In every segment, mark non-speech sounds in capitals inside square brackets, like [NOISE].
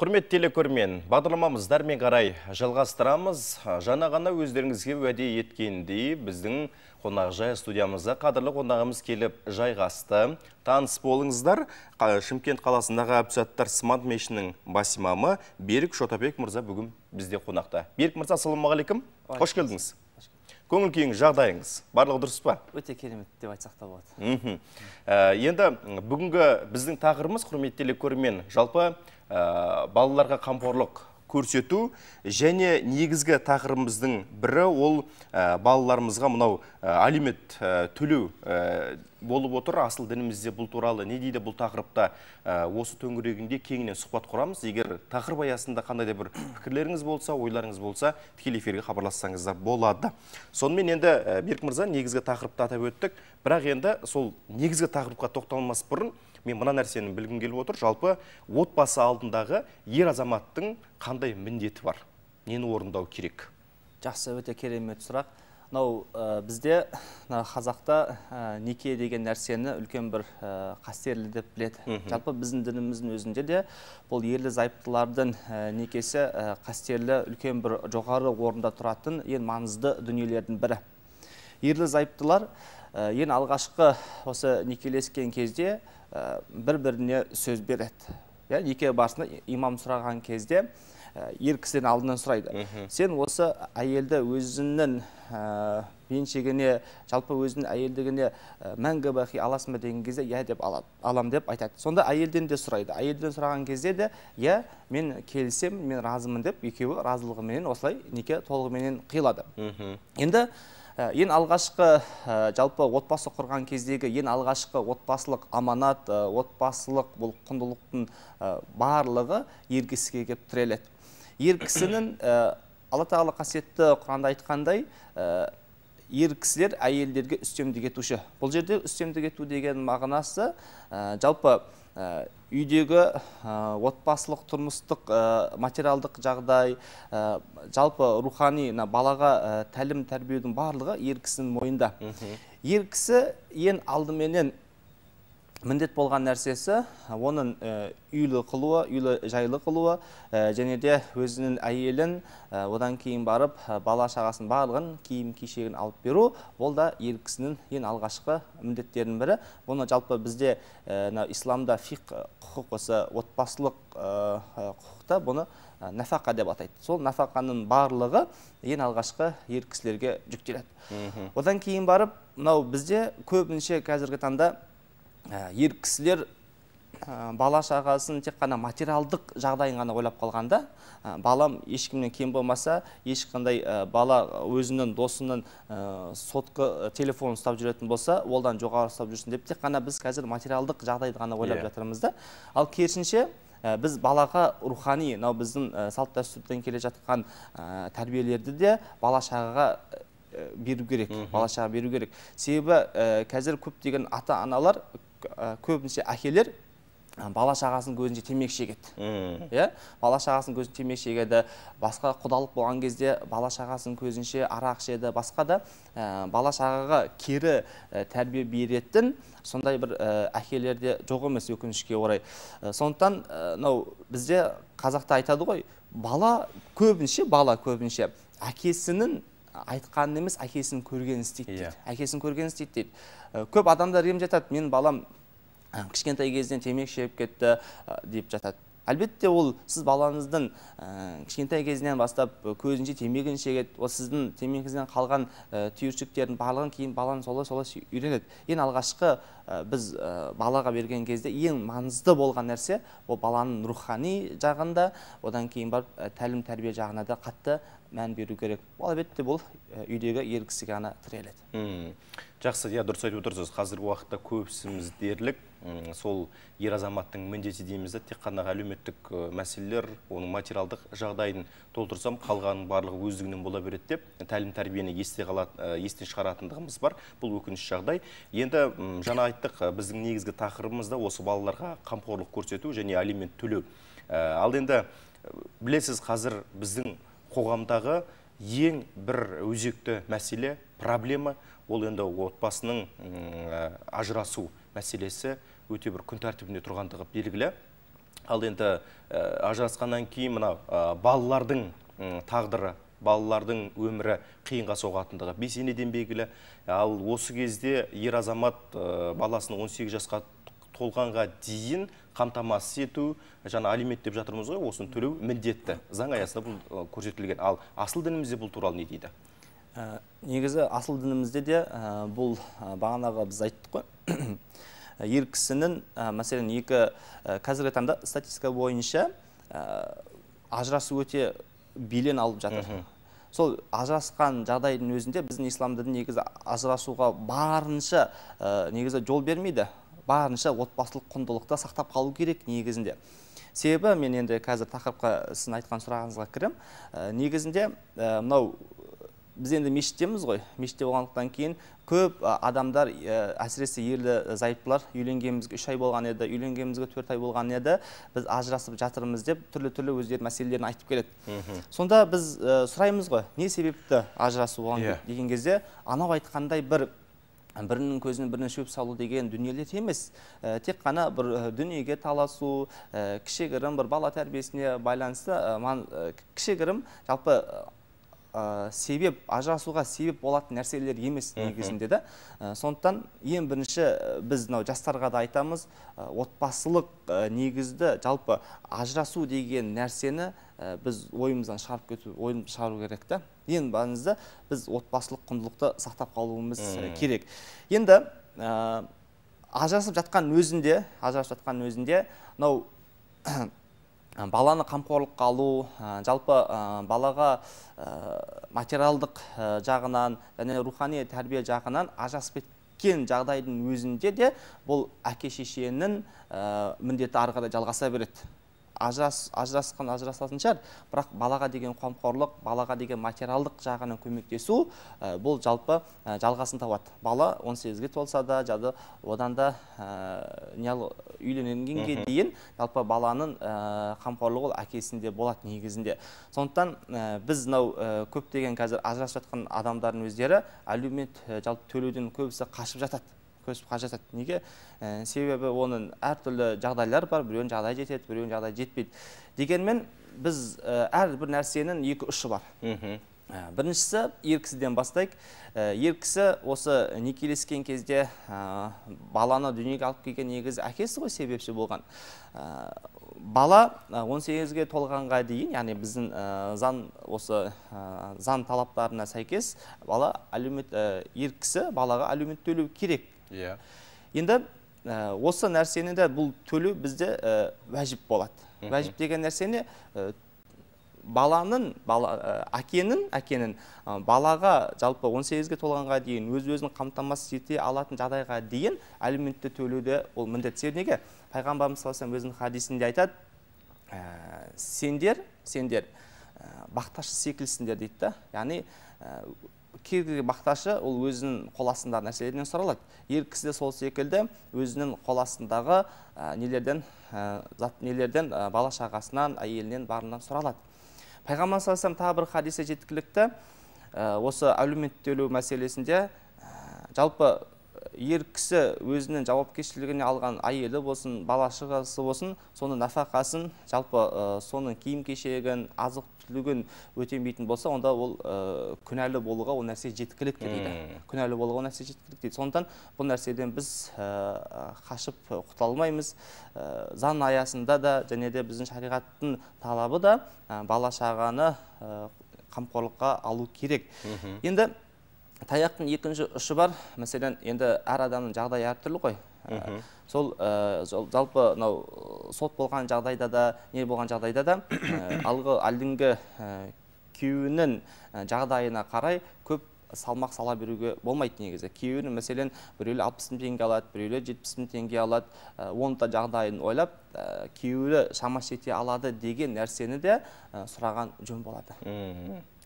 құрметті телекөрмен бағдарламамыз дәрмен қарай жалғастырамыз жаңа ғана өздеріңізге уәде еткендей біздің қонақжай студиямызда қадірлі қонағымыз келіп жайғасты таныс болыңыздар шымкент қаласындағы әпсаттар смат мешінің бас имамы берік шотабек Мұрза бүгін бізде қонақта берік мырза ассалаумағалейкум қош келдіңіз көңіл күйіңіз жағдайыңыз барлығы дұрыс па өте керемет деп айтсақ та болады енді бүгінгі біздің тақырыбымыз құрметті телекөрермен жалпы ә, балаларға қамқорлық көрсету және негізгі тақырыбымыздың бірі ол ә, балаларымызға мынау э, алимент ә, төлеу болып отыр асыл дінімізде бұл туралы не дейді бұл тақырыпта осы төңірегінде кеңінен сұхбат құрамыз егер тақырып аясында қандай да бір пікірлеріңіз болса ойларыңыз болса тікелей эфирге хабарлассаңыздар болады сонымен енді берік мырза негізгі тақырыпты атап өттік бірақ енді сол негізгі тақырыпқа тоқталмас бұрын мен мына нәрсені білгім келіп отыр жалпы отбасы алдындағы ер азаматтың қандай міндеті бар нені орындау керек жақсы өте керемет сұрақ мынау ә, бізде қазақта неке деген нәрсені үлкен бір ә, қастерлі деп біледі жалпы біздің дініміздің өзінде де бұл ерлі зайыптылардың некесі қастерлі үлкен бір жоғары орында тұратын ең маңызды дүниелердің бірі ерлі зайыптылар ең алғашқы осы некелескен кезде Э, бір біріне сөз береді иә неке барысында имам сұраған кезде э, ер кісіден алдынан сұрайды сен осы әйелді өзіңнің э, меншігіне жалпы өзінің әйелдігіне э, мәңгі бақи аласың ба деген кезде иә деп алады алам деп айтады сонда әйелден де сұрайды әйелден сұраған кезде де иә мен келісем мен разымын деп екеуі разылығыменен осылай неке толығыменен қиылады енді э, ең алғашқы э, жалпы отбасы құрған кездегі ең алғашқы отбасылық аманат отбасылық бұл құндылықтың барлығы ер кісіге келіп тіреледі ер кісінің алла тағала қасиетті құранда айтқандай ер кісілер әйелдерге үстемдік етуші бұл жерде үстемдік ету деген мағынасы жалпы үйдегі ә, отбасылық тұрмыстық материалдық жағдай жалпы рухани ә, балаға тәлім тәрбиедің барлығы ер кісінің мойнында ер кісі ең алдыменен міндет болған нәрсесі оның үйлі қылуы үйлі жайлы қылуы және де өзінің әйелін одан кейін барып бала шағасын барлығын киім кешегін алып беру ол да ер кісінің ең алғашқы міндеттерінің бірі бұны жалпы бізде исламда фиқ құқық осы отбасылық құқықта бұны нафақа деп атайды сол нафақаның барлығы ең алғашқы ер кісілерге жүктеледі одан кейін барып мынау бізде көбінше қазіргі таңда Ә, ер кісілер ә, бала шағасын тек қана материалдық жағдайын ғана ойлап қалғанда ә, балам ешкімнен кем болмаса ешқандай бала өзінің досының сотқы телефонын ұстап жүретін болса олдан жоғары ұстап жүрсін деп тек қана біз қазір материалдық жағдайды ғана ойлап иә. жатырмыз да ал керісінше біз балаға рухани мынау біздің салт дәстүрден келе жатқан тәрбиелерді де бала шағаға беру керек бала шаға беру керек себебі қазір көптеген ата аналар көбінше әкелер бала шағасының көзінше темекі шегеді иә бала шағасының көзінше темекі шегеді басқа құдалық болған кезде бала шағасының көзінше арақ ішеді басқа да ә, бала шағаға кері ә, тәрбие беретін сондай бір ә, әкелерде жоқ емес өкінішке орай ә, сондықтан мынау бізде қазақта айтады ғой бала көбінше бала көбінше әкесінің айтқанын емес әкесін көргенін істейді дейді yeah. Иә. әкесін көргенін істейді дейді көп адамдар ренжіп жатады менің балам кішкентай кезінен темекі шегіп кетті деп жатады әлбетте ол сіз балаңыздың кішкентай кезінен бастап көзінше темекіні шегеді ол сіздің темекіңізден қалған түйіршіктердің барлығын кейін балаң солай солай үйренеді ең алғашқы біз балаға берген кезде ең маңызды болған нәрсе ол баланың рухани жағында одан кейін барып тәлім тәрбие жағына да қатты мән беру керек ол әлбетте бұл э, үйдегі ер кісіге ғана тіреледі жақсы иә дұрыс айтып отырсыз қазіргі уақытта көбісіміз дерлік сол ер азаматтың міндеті дейміз да тек қана әлеуметтік э, мәселелер оның материалдық жағдайын толтырсам қалғанының барлығы өздігінен бола береді деп э, тәлім тәрбиені есте естен шығаратындығымыз бар бұл өкініш жағдай енді жаңа айттық біздің негізгі тақырыбымыз да осы балаларға қамқорлық көрсету және алимент төлеу ал енді білесіз қазір біздің қоғамдағы ең бір өзекті мәселе проблема ол енді отбасының ә, ажырасу мәселесі өте бір күн тәртібінде тұрғандығы белгілі ал енді ә, ажырасқаннан кейін мына ә, балалардың тағдыры балалардың өмірі қиынға соғатындығы бесенеден белгілі ал осы кезде ер азамат баласын 18 жасқа толғанға дейін қамтамасыз ету жаңа алимент деп жатырмыз ғой осыны төлеу міндетті заң аясында бұл көрсетілген ал асыл дінімізде бұл туралы не дейді ә, негізі асыл дінімізде де ә, бұл бағанаға ә, бағанағы біз айттық қой [COUGHS] ер кісінің мәселен екі қазіргі таңда статистика бойынша ажырасу өте белең алып жатыр сол ажырасқан жағдайдың өзінде біздің ислам діні негізі ажырасуға барынша негізі жол бермейді барынша отбасылық құндылықты сақтап қалу керек негізінде себебі мен енді қазір тақырыпқа сіздің айтқан сұрағыңызға кірем ә, негізінде ә, мынау біз енді мешіттеміз ғой мешітте болғандықтан кейін көп адамдар ә, әсіресе ерлі ә, зайыптылар үйленгенімізге үш ай болған еді үйленгенімізге төрт ай болған еді біз ажырасып жатырмыз деп түрлі түрлі өздерінің мәселелерін айтып келеді сонда біз ә, сұраймыз ғой не себепті ажырасу болған yeah. Иә. деген кезде анау айтқандай бір бірінің көзін біріне шөп салу деген дүниелер емес ә, тек қана бір ә, дүниеге таласу ә, кішігірім бір бала тәрбиесіне байланысты ә, ә кішігірім жалпы ә, себеп ажырасуға себеп болатын нәрселер емес негізінде да ә, сондықтан ең бірінші біз мынау жастарға да айтамыз ә, отбасылық негізді жалпы ажырасу деген нәрсені біз ойымыздан шығарып кету ойын шығару керек та ең маңызды біз отбасылық құндылықты сақтап қалуымыз керек енді ажырасып жатқан өзінде ажырасып жатқан өзінде мынау Ә, баланы қамқорлыққа алу ә, жалпы ә, балаға материалдық жағынан және рухани тәрбие жағынан ажырасып кеткен жағдайдың өзінде де бұл әке шешенің міндеті ары қарай жалғаса береді ажырас ажырасқан ажырасатын шығар бірақ балаға деген қамқорлық балаға деген материалдық жағынан көмектесу ә, бұл жалпы жалғасын табады бала 18 сегізге толса да жады одан да ә, үйленгенге дейін жалпы баланың қамқорлығы ол әкесінде болады негізінде сондықтан біз мынау ә, көптеген қазір ажырасып жатқан адамдардың өздері алимент жалпы төлеуден көбісі қашып жатады көсіп қажет неге ә, себебі оның әртүрлі жағдайлар бар біреуінің жағдайы жетеді біреуін жағдай жетпейді дегенмен біз ә, әрбір нәрсенің екі ұшы бар ә, біріншісі ер кісіден бастайық ер кісі осы некелескен кезде баланы дүниеге алып келген негізі әкесі ғой себепші болған бала 18-ге толғанға дейін яғни біздің ә, заң осы заң талаптарына сәйкес бала әлеумет ер кісі балаға алимент төлеу керек иә енді э, осы нәрсені де бұл төлеу бізде э, уәжіп болады уәжіп деген нәрсені э, баланың әкенің әкенің балаға жалпы 18-ге толғанға дейін өз өзін қамтамасыз ете алатын жағдайға дейін әлеуметті төлеуді ол міндет себебі неге пайғамбарымыз саллаллаху өзінің хадисінде айтады сендер сендер бақташы секілсіңдер дейді да яғни кез бақташы ол өзінің қоласындағы астындағы сұралады ер кісі де сол секілді өзінің қоласындағы нелерден ә, зат нелерден бала шағасынан әйелінен барынан сұралады пайғамбар саллаллаху тағы бір хадисі жеткілікті осы әлеуметтелу мәселесінде жалпы ер кісі өзінің жауапкершілігіне алған әйелі болсын бала шағасы болсын соның нәфақасын жалпы ә, соның киім кешегін азық түлігін өтемейтін болса онда ол күнәлі болуға ол нәрсе жеткілікті дейді күнәлі болуға ол нәрсе жеткілікті дейді сондықтан бұл нәрседен біз ә, қашып құтыла алмаймыз заң аясында да және де біздің шариғаттың талабы да ә, бала шағаны қамқорлыққа алу керек енді таяқтың екінші ұшы бар мәселен енді әр адамның жағдайы әртүрлі ғой ә, ә, сол жалпы мынау сот болған жағдайда да не болған жағдайда да ә, [COUGHS] алғы әлдіңгі күйеуінің жағдайына қарай көп салмақ сала беруге болмайды негізі күйеуінің мәселен біреулер алпыс мың теңге алады біреулер жетпіс мың теңге алады оның да жағдайын ойлап күйеуі шама шете алады деген нәрсені де сұраған жөн болады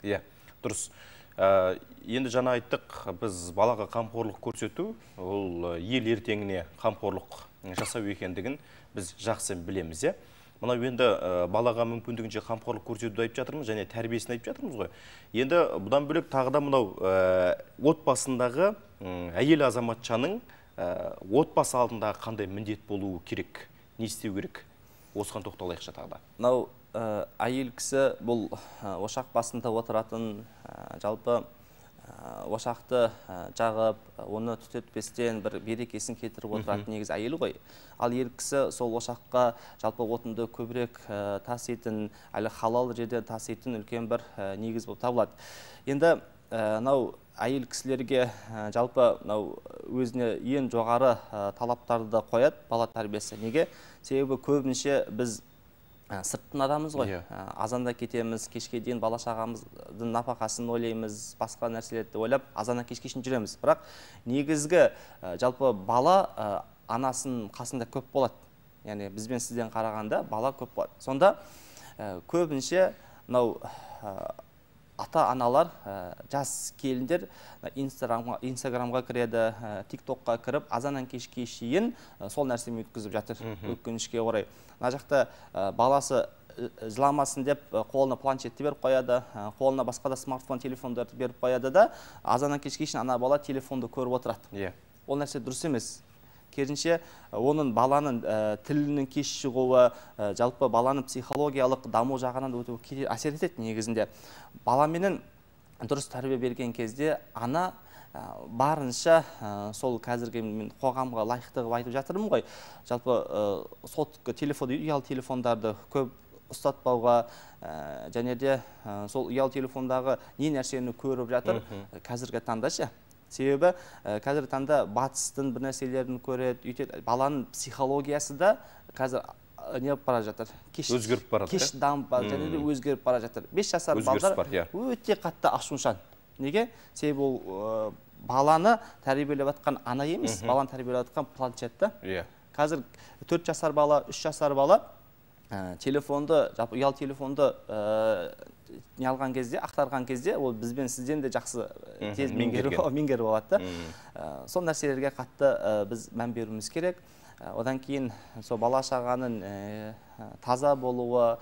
иә дұрыс Ә, енді жаңа айттық біз балаға қамқорлық көрсету ол ә, ел ертеңіне қамқорлық жасау екендігін біз жақсы білеміз иә мынау енді ә, балаға мүмкіндігінше қамқорлық көрсетуді айтып жатырмыз және тәрбиесін айтып жатырмыз ғой енді бұдан бөлек тағы да мынау ә, отбасындағы әйел азаматшаның ә, отбасы алдындағы қандай міндет болуы керек не істеу керек осыған тоқталайықшы тағы да мынау әйел э, кісі бұл э, ошақ басында отыратын э, жалпы ошақты жағып оны түтетпестен бір берекесін кетіріп отыратын негіз әйел ғой ал ер кісі сол ошаққа жалпы отынды көбірек таситын әлі халал жерде таситын үлкен бір негіз болып табылады енді мынау әйел кісілерге жалпы мынау өзіне ең жоғары талаптарды қояды бала тәрбиесі неге себебі көбінше біз ә, сырттың адамымыз ғой yeah. Иә. Ә, азанда кетеміз кешке дейін бала шағамыздың нәпақасын ойлаймыз басқа нәрселерді ойлап азаннан кешке шейін жүреміз бірақ негізгі ә, жалпы бала ә, анасының қасында көп болады яғни бізбен сізден қарағанда бала көп болады сонда ә, көбінше мынау ә, ата аналар ә, э, жас келіндер э, инстаграмға, инстаграмға кіреді ә, тиктокқа кіріп азаннан кешке шейін сол нәрсемен өткізіп жатыр өкінішке орай мына жақта баласы жыламасын деп қолына планшетті беріп қояды қолына басқа да смартфон телефондарды беріп қояды да азаннан кешке шейін ана бала телефонды көріп отырады иә ол нәрсе дұрыс емес керісінше оның баланың ә, тілінің кеш шығуы ә, жалпы баланың психологиялық даму жағынан өте әсер етеді негізінде баламенен дұрыс тәрбие берген кезде ана ә, барынша ә, сол қазіргі мен қоғамға лайықты қылып айтып жатырмын ғой жалпы ә, телефон ұялы телефондарды көп ұстатпауға және де сол ұялы телефондағы не нәрсені көріп жатыр қазіргі таңда ше себебі ә, қазіргі таңда батыстың бір нәрселерін көреді өйтеді баланың психологиясы да қазір не болып бара жатыр кеш өзгеріп бара кеш иә? дамып және де өзгеріп бара жатыр бес жасар балдар иә. өте қатты ашушан неге себебі ол ә, баланы тәрбиелеп жатқан ана емес баланы тәрбиелеп жатқан планшет та иә қазір төрт жасар бала үш жасар бала ә, телефонды жалпы ұялы телефонды не алған кезде ақтарған кезде ол бізбен сізден де жақсы э, тез меңгеріп алады да э, сол нәрселерге қатты э, біз мән беруіміз керек одан кейін сол бала шағаның таза болуы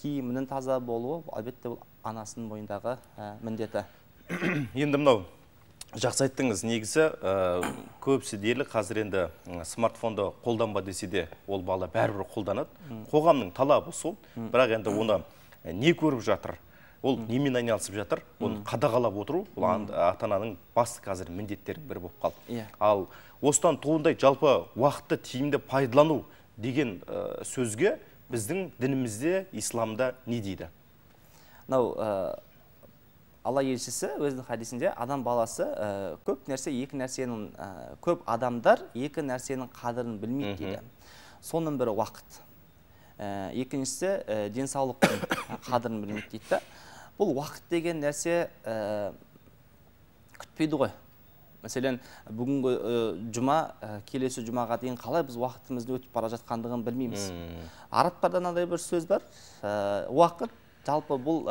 киімінің таза болуы әлбетте ол анасының мойнындағы міндеті [COUGHS] енді мынау жақсы айттыңыз негізі ә, дерлік қазір енді смартфонды қолданба десе де ол бала бәрібір қолданады қоғамның талабы сол бірақ енді оны Э, не көріп жатыр ол немен айналысып жатыр оны қадағалап отыру ол ата ананың басты қазір міндеттерінің бірі болып қалды иә. ал осыдан туындай жалпы уақытты тиімді пайдалану деген э, сөзге біздің дінімізде исламда не дейді мынау э, алла елшісі өзінің хадисінде адам баласы көп нәрсе екі нәрсенің көп адамдар екі нәрсенің қадірін білмейді дейді соның бірі уақыт Э, екіншісі денсаулықтың [COUGHS] қадірін білмейді дейді бұл уақыт деген нәрсе күтпейді ғой мәселен бүгінгі жұма келесі жұмаға дейін қалай біз уақытымызды өтіп бара жатқандығын білмейміз арабтарда мынандай бір сөз бар уақыт жалпы бұл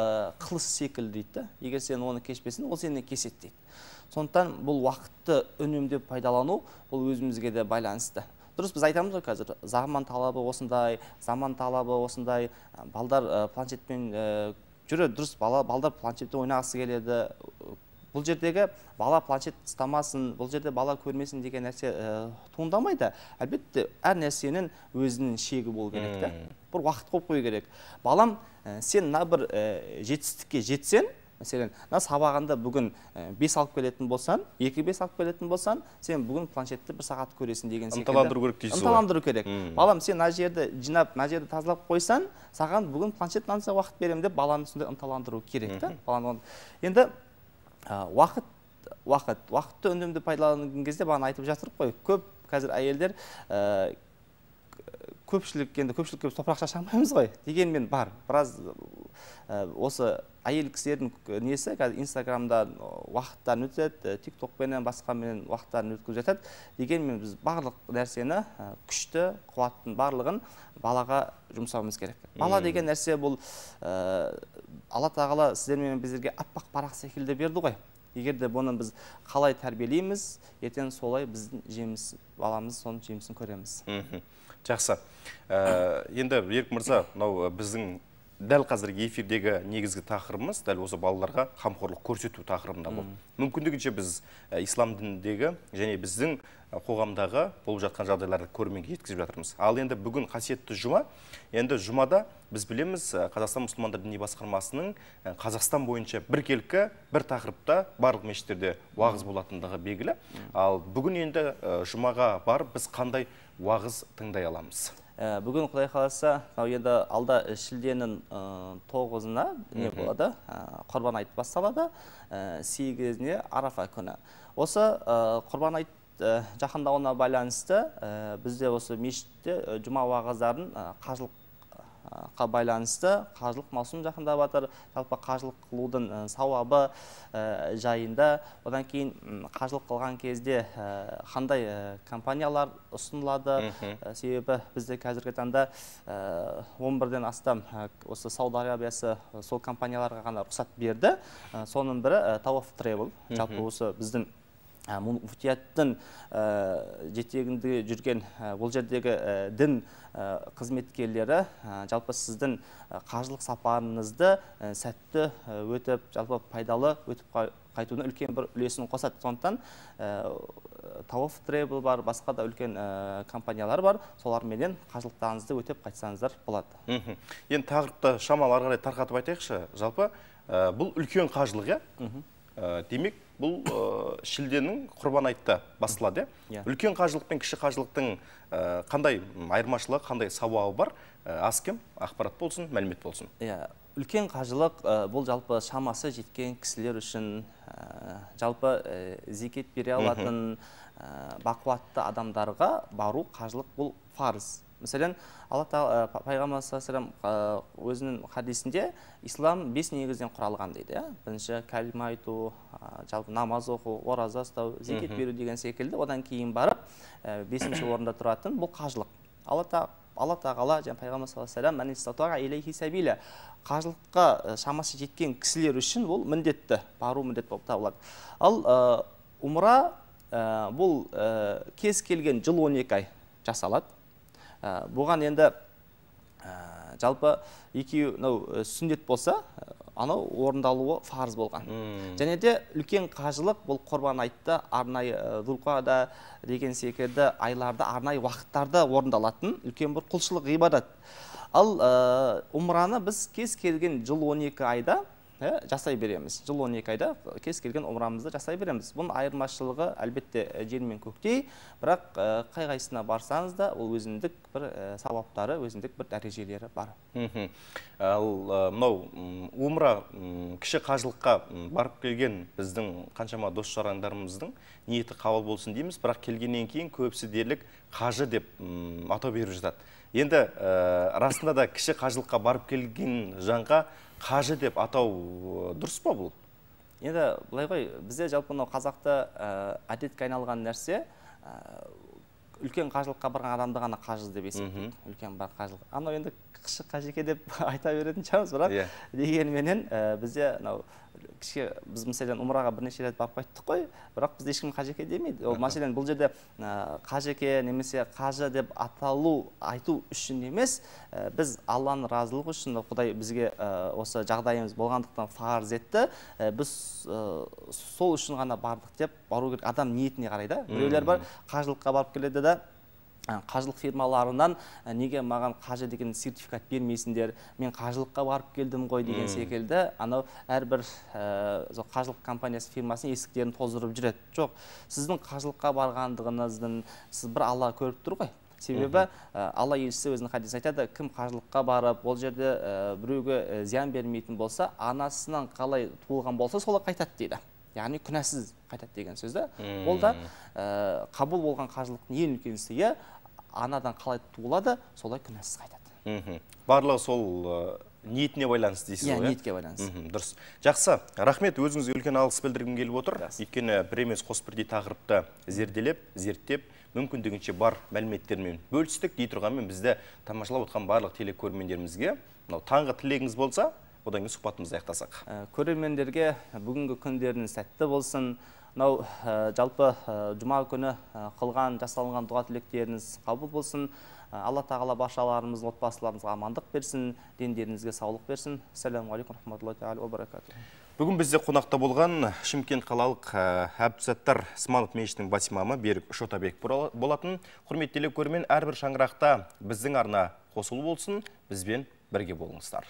қылыс секілді дейді егер сен оны кешпесең ол сені кеседі дейді сондықтан бұл уақытты үнемдеп пайдалану бұл өзімізге де байланысты дұрыс біз айтамыз ғой қазір заман талабы осындай заман талабы осындай балдар планшетпен дұрыс бала балдар планшетте ойнағысы келеді бұл жердегі бала планшет ұстамасын бұл жерде бала көрмесін деген нәрсе ә, туындамайды әлбетте әр нәрсенің өзінің шегі болу керек та бір уақыт қойып қою керек балам сен мына бір ә, жетістікке жетсең мәселен мына сабағыңды бүгін бес алып келетін болсаң екі бес алып келетін болсаң сен бүгін планшетті бір сағат көресің деген секілді ынталандыру керек дейсіз ғой ынталандыру керек балам сен мына жерді жинап мына жерді тазалап қойсаң саған бүгін планшет мынанша уақыт беремін деп баланы сондай ынталандыру керек та баланы енді уақыт уақыт уақытты үнемді пайдаланған кезде бағана айтып жатырмық қой көп қазір әйелдер көпшілік енді көпшілікке топырақ шаша алмаймыз ғой дегенмен бар біраз осы әйел кісілердің несі қазір инстаграмда уақыттарын өткізеді тик токпенен басқаменен уақыттарын өткізіп жатады дегенмен біз барлық нәрсені күшті қуаттың барлығын балаға жұмсауымыз керек бала деген нәрсе бұл ә, алла тағала сіздер біздерге аппақ парақ секілді берді ғой егер де бұны біз қалай тәрбиелейміз ертең солай біздің жеміс баламыз соның жемісін көреміз жақсы э, енді берік мырза мынау э, біздің дәл қазір эфирдегі негізгі тақырыбымыз дәл осы балаларға қамқорлық көрсету тақырыбында болды мүмкіндігінше біз ислам дініндегі және біздің қоғамдағы болып жатқан жағдайларды көрерменге жеткізіп жатырмыз ал енді бүгін қасиетті жұма енді жұмада біз білеміз қазақстан мұсылмандар діни басқармасының қазақстан бойынша біркелкі бір тақырыпта барлық мешіттерде уағыз болатындығы белгілі ал бүгін енді жұмаға барып біз қандай уағыз тыңдай аламыз Э, бүгін құдай қаласа мынау енді алда шілденің тоғызына не болады э, құрбан айт басталады э, сегізіне арафа күні осы құрбан айт жақындауына байланысты бізде осы мешітте жұма уағыздарын қажылық байланысты қажылық маусым жақында батыр, жалпы қажылық қылудың сауабы жайында одан кейін қажылық қылған кезде қандай компаниялар ұсынылады себебі бізде қазіргі таңда он бірден астам осы сауд арабиясы сол компанияларға ғана рұқсат берді соның бірі тауаф тревел жалпы осы біздің мүфтияттың э, жетегінде жүрген э, ол жердегі э, дін қызметкерлері жалпы сіздің қажылық сапарыңызды сәтті өтіп жалпы пайдалы өтіп қайтуына үлкен бір үлесін қосады сондықтан тауф Требл бар басқа да үлкен компаниялар бар соларменен қажылықтарыңызды өтеп қайтсаңыздар болады енді тақырыпты шамалы ары қарай тарқатып айтайықшы жалпы бұл үлкен қажылық иә демек бұл э, шілденің құрбан айтта басталады иә үлкен қажылық пен кіші қажылықтың э, қандай айырмашылығы қандай сауабы бар э, аз кем ақпарат болсын мәлімет болсын иә үлкен қажылық бұл жалпы шамасы жеткен кісілер үшін жалпы зекет бере алатын бақуатты адамдарға бару қажылық бұл фарыз мәселен алла тағала э, пайғамбар саллаллаху алейхи э, өзінің хадисінде ислам бес негізден құралған дейді иә бірінші кәлима айту жалпы намаз оқу ораза ұстау зекет беру деген секілді одан кейін барып э, бесінші орында тұратын бұл қажылық алла алла тағала және пайғамбар саллаллаху алейхи қажылыққа шамасы жеткен кісілер үшін ол міндетті бару міндет болып табылады ал ә, умра ә, бұл ә, кез келген жыл екі ай жасалады Э, бұған енді э, жалпы екеуі мынау э, сүндет болса анау орындалуы фарз болған және де үлкен қажылық бұл қорбан айтты арнайы зулқада деген секілді айларда арнайы уақыттарда орындалатын үлкен бір құлшылық ғибадат ал умраны біз кез келген жыл 12 айда жасай береміз жыл 12 айда кез келген омырамызды жасай береміз бұның айырмашылығы әлбетте жер мен көктей бірақ қай қайсысына барсаңыз да ол өзіндік бір сауаптары өзіндік бір дәрежелері бар ә, ал мынау умра кіші қажылыққа барып келген біздің қаншама дос жарандарымыздың ниеті қабыл болсын дейміз бірақ келгеннен кейін көбісі дерлік қажы деп атау беріп жатады енді расында да кіші қажылыққа барып келген жанға қажы деп атау э, дұрыс па бұл енді былай ғой бізде жалпы мынау қазақта э, әдетке айналған нәрсе э, үлкен қажылыққа барған адамды ғана қажы деп есептейді үлкен бар қажылық анау енді кіші қажеке деп [LAUGHS] айта беретін шығармыз бірақ иә. дегенменен бізде мынау кіші біз мәселен умраға бірнеше рет барып қайттық қой бірақ бізді ешкім қажеке демейді ол мәселен бұл жерде қажеке немесе қажы деп аталу айту үшін емес біз алланың разылығы үшін құдай бізге осы жағдайымыз болғандықтан фарз етті біз сол үшін ғана бардық деп бару керек адам ниетіне қарай да біреулер бар қажылыққа барып келеді да Ә, қажылық фирмаларынан «Ә, неге маған қажы деген сертификат бермейсіңдер мен қажылыққа барып келдім ғой деген секілді анау әрбір «Ә, қажылық компаниясы фирмасын есіктерін тоздырып жүреді жоқ сіздің қажылыққа барғандығыңыздың сіз бір алла көріп тұр ғой себебі алла елшісі өзінің қадес айтады кім қажылыққа барып ол жерде біреуге зиян бермейтін болса анасынан қалай туылған болса солай қайтады дейді яғни күнәсіз қайтады деген сөз да ол да э, қабыл болған қажылықтың ең үлкен сыйы анадан қалай туылады солай күнәсіз қайтады барлығы сол э, ниетіне байланысты дейсіз иә, ғой иә ниетке байланысты дұрыс жақсы рахмет өзіңізге үлкен алғыс білдіргім келіп отыр өйткені бір емес қос бірдей тақырыпты зерделеп зерттеп мүмкіндігінше бар мәліметтермен бөлістік дей тұрғанмен бізді тамашалап отқан барлық телекөрермендерімізге мынау таңғы тілегіңіз болса одан кейін сұхбатымызды аяқтасақ ә, көрермендерге бүгінгі күндеріңіз сәтті болсын мынау ә, жалпы ә, жұма күні қылған жасалынған дұға тілектеріңіз қабыл болсын алла тағала баршаларымыздың отбасыларымызға амандық берсін дендеріңізге саулық берсін ассаламу алейкум баракату бүгін бізде қонақта болған шымкент қалалық әбдісаттар сманов мешітінің бас имамы берік шотабек болатын құрметті көрермен әрбір шаңырақта біздің арна қосулы болсын бізбен бірге болыңыздар